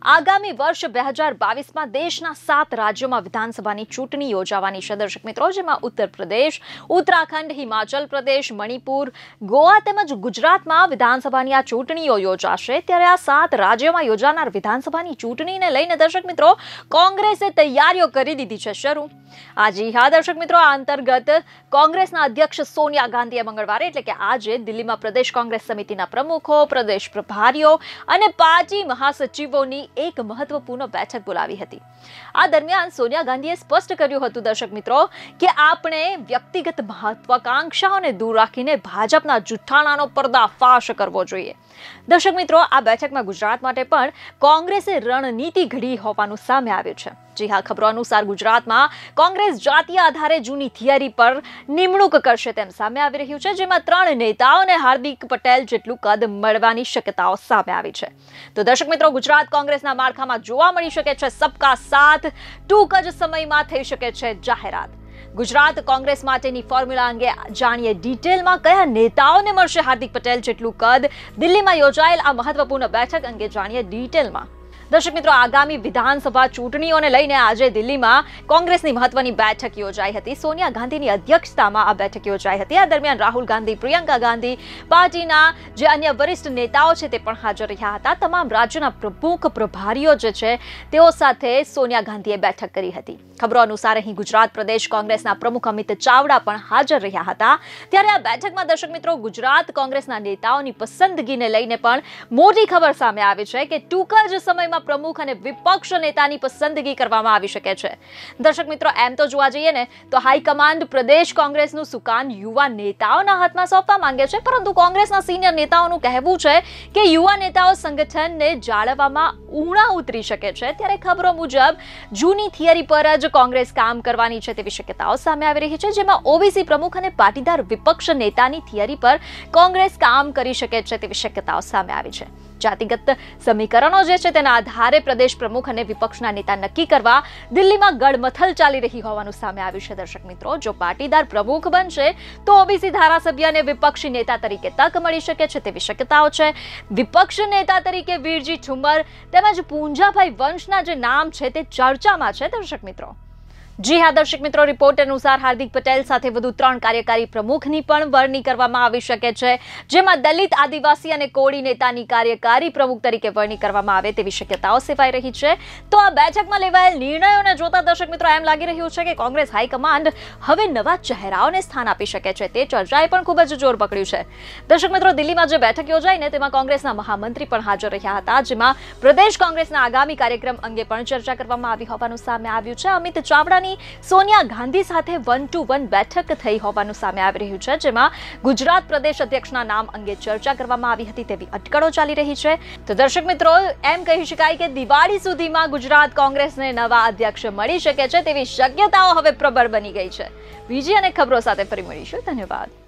આગામી વર્ષ બે હજાર બાવીસમાં દેશના સાત રાજ્યોમાં વિધાનસભાની ચૂંટણી યોજાવાની છે દર્શક મિત્રો જેમાં ઉત્તર પ્રદેશ ઉત્તરાખંડ હિમાચલ પ્રદેશ મણિપુર ગોવા તેમજ ગુજરાતમાં વિધાનસભાની આ ચૂંટણીઓ યોજાશે ત્યારે આ સાત રાજ્યોમાં યોજાનાર વિધાનસભાની ચૂંટણીને લઈને દર્શક મિત્રો કોંગ્રેસે તૈયારીઓ કરી દીધી છે શરૂ આજે હા દર્શક મિત્રો આ અંતર્ગત કોંગ્રેસના અધ્યક્ષ સોનિયા ગાંધીએ મંગળવારે એટલે કે આજે દિલ્હીમાં પ્રદેશ કોંગ્રેસ સમિતિના પ્રમુખો પ્રદેશ પ્રભારીઓ અને પાંચી મહાસચિવોની એક મહત્વપૂર્ણ બેઠક બોલાવી હતી આ દરમિયાન સોનિયા ગાંધીએ સ્પષ્ટ કર્યું હતું દર્શક મિત્રો કે આપણે વ્યક્તિગત મહત્વાકાંક્ષાઓને દૂર રાખીને ભાજપના જુઠ્ઠાણાનો પર્દાફાશ કરવો જોઈએ દર્શક મિત્રો આ બેઠકમાં ગુજરાત માટે પણ કોંગ્રેસે રણનીતિ ઘડી હોવાનું સામે આવ્યું છે જી હા ખબરો અનુસાર ગુજરાતમાં કોંગ્રેસ જાતીય આધારે જૂની થિયરી પર નિમણૂક કરશે તેમ સામે આવી રહ્યું છે જેમાં ત્રણ નેતાઓને હાર્દિક પટેલ જેટલું કદ મળવાની શક્યતાઓ સામે આવી છે તો દર્શક મિત્રો ગુજરાત કોંગ્રેસના માળખામાં જોવા મળી શકે છે સબકા સાથ ટૂંક જ સમયમાં થઈ શકે છે જાહેરાત ગુજરાત કોંગ્રેસ માટેની ફોર્મ્યુલા અંગે જાણીએ ડિટેલમાં કયા નેતાઓને મળશે હાર્દિક પટેલ જેટલું કદ દિલ્હીમાં યોજાયેલ આ મહત્વપૂર્ણ બેઠક અંગે જાણીએ ડિટેલમાં દર્શક મિત્રો આગામી વિધાનસભા ચૂંટણીઓને લઈને આજે દિલ્હીમાં કોંગ્રેસની મહત્વની બેઠક યોજાઈ હતી સોનિયા ગાંધીની અધ્યક્ષતામાં આ બેઠક યોજાઈ હતી આ દરમિયાન રાહુલ ગાંધી પ્રિયંકા ગાંધી પાર્ટીના જે અન્ય વરિષ્ઠ નેતાઓ છે તે પણ હાજર રહ્યા હતા તમામ રાજ્યોના પ્રમુખ પ્રભારીઓ જે છે તેઓ સાથે સોનિયા ગાંધીએ બેઠક કરી હતી ખબરો અનુસાર અહીં ગુજરાત પ્રદેશ કોંગ્રેસના પ્રમુખ અમિત ચાવડા પણ હાજર રહ્યા હતા ત્યારે આ બેઠકમાં દર્શક મિત્રો ગુજરાત કોંગ્રેસના નેતાઓની પસંદગીને લઈને પણ મોટી ખબર સામે આવી છે કે ટૂંક જ સમયમાં પક્ષના પ્રમુખ અને વિપક્ષ નેતાની પસંદગી કરવામાં આવી શકે છે દર્શક મિત્રો એમ તો જોવા જઈએ ને તો હાઈકમાન્ડ પ્રદેશ કોંગ્રેસનું સુકાન યુવા નેતાઓના હાથમાં સોંપવા માંગે છે પરંતુ કોંગ્રેસના સિનિયર નેતાઓનું કહેવું છે કે યુવા નેતાઓ સંગઠનને જાળવવામાં ઊણા ઉતરી શકે છે ત્યારે ખબરો મુજબ જૂની થિયરી પર જ કોંગ્રેસ કામ કરવાની છે તેવી શક્યતાઓ સામે આવી રહી છે જેમાં ઓબીસી પ્રમુખ અને પાટીદાર વિપક્ષ નેતાની થિયરી પર કોંગ્રેસ કામ કરી શકે છે તેવી શક્યતાઓ સામે આવી છે જાતિગત સમીકરણો જે છે તેના આધારે ધારે પ્રદેશ પ્રમુખ અને વિપક્ષના નેતા નક્કી કરવા દિલ્હીમાં ગડમથલ ચાલી રહી હોવાનું સામે આવ્યું છે દર્શક મિત્રો જો પાટીદાર પ્રમુખ બનશે તો ઓબીસી ધારાસભ્ય અને વિપક્ષી નેતા તરીકે તક મળી શકે છે તેવી શક્યતાઓ છે વિપક્ષ નેતા તરીકે વીરજી ઠુંબર તેમજ પૂંજાભાઈ વંશના જે નામ છે તે ચર્ચામાં છે દર્શક મિત્રો જી હા દર્શક મિત્રો રિપોર્ટ અનુસાર હાર્દિક પટેલ સાથે વધુ ત્રણ કાર્યકારી પ્રમુખની પણ વરણી કરવામાં આવી શકે છે જેમાં દલિત આદિવાસી અને કોળી નેતાની કાર્યકારી પ્રમુખ તરીકે વરણી કરવામાં આવે તેવી શક્યતાઓ સેવાઈ રહી છે તો આ બેઠકમાં લેવાયેલ નિર્ણયોને જોતા દર્શક મિત્રો એમ લાગી રહ્યું છે કે કોંગ્રેસ હાઈકમાન્ડ હવે નવા ચહેરાઓને સ્થાન આપી શકે છે તે ચર્ચાએ પણ ખૂબ જ જોર પકડ્યું છે દર્શક મિત્રો દિલ્હીમાં જે બેઠક યોજાઈને તેમાં કોંગ્રેસના મહામંત્રી પણ હાજર રહ્યા હતા જેમાં પ્રદેશ કોંગ્રેસના આગામી કાર્યક્રમ અંગે પણ ચર્ચા કરવામાં આવી હોવાનું સામે આવ્યું છે અમિત ચાવડાની પ્રધાનમંત્રીની સોનિયા ગાંધી સાથે વન ટુ વન બેઠક થઈ હોવાનું સામે આવી રહ્યું છે જેમાં ગુજરાત પ્રદેશ અધ્યક્ષના નામ અંગે ચર્ચા કરવામાં આવી હતી તેવી અટકળો ચાલી રહી છે તો દર્શક મિત્રો એમ કહી શકાય કે દિવાળી સુધીમાં ગુજરાત કોંગ્રેસને નવા અધ્યક્ષ મળી શકે છે તેવી શક્યતાઓ હવે પ્રબળ બની ગઈ છે બીજી અને ખબરો સાથે ફરી મળીશું ધન્યવાદ